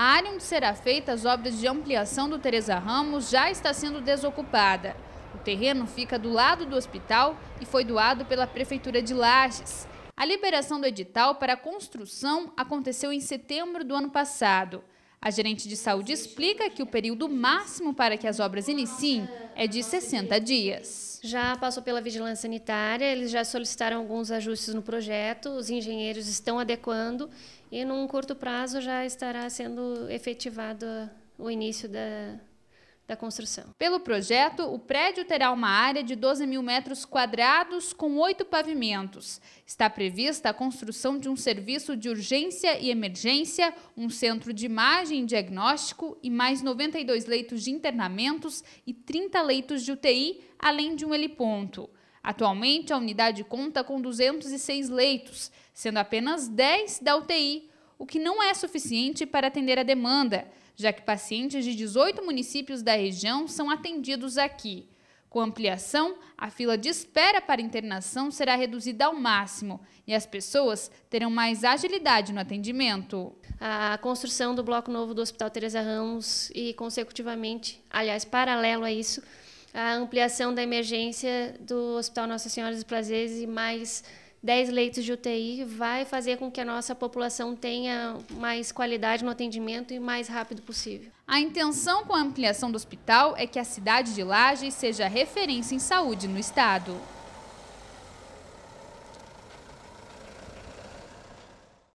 A área onde será feita as obras de ampliação do Teresa Ramos já está sendo desocupada. O terreno fica do lado do hospital e foi doado pela Prefeitura de Lages. A liberação do edital para a construção aconteceu em setembro do ano passado. A gerente de saúde explica que o período máximo para que as obras iniciem é de 60 dias. Já passou pela vigilância sanitária, eles já solicitaram alguns ajustes no projeto, os engenheiros estão adequando e num curto prazo já estará sendo efetivado o início da, da construção. Pelo projeto, o prédio terá uma área de 12 mil metros quadrados com oito pavimentos. Está prevista a construção de um serviço de urgência e emergência, um centro de imagem e diagnóstico e mais 92 leitos de internamentos e 30 leitos de UTI, além de um heliponto. Atualmente, a unidade conta com 206 leitos, sendo apenas 10 da UTI, o que não é suficiente para atender a demanda, já que pacientes de 18 municípios da região são atendidos aqui. Com ampliação, a fila de espera para internação será reduzida ao máximo e as pessoas terão mais agilidade no atendimento. A construção do bloco novo do Hospital Teresa Ramos e, consecutivamente, aliás, paralelo a isso, a ampliação da emergência do Hospital Nossa Senhora dos Prazeres e mais 10 leitos de UTI vai fazer com que a nossa população tenha mais qualidade no atendimento e mais rápido possível. A intenção com a ampliação do hospital é que a cidade de Lages seja referência em saúde no estado.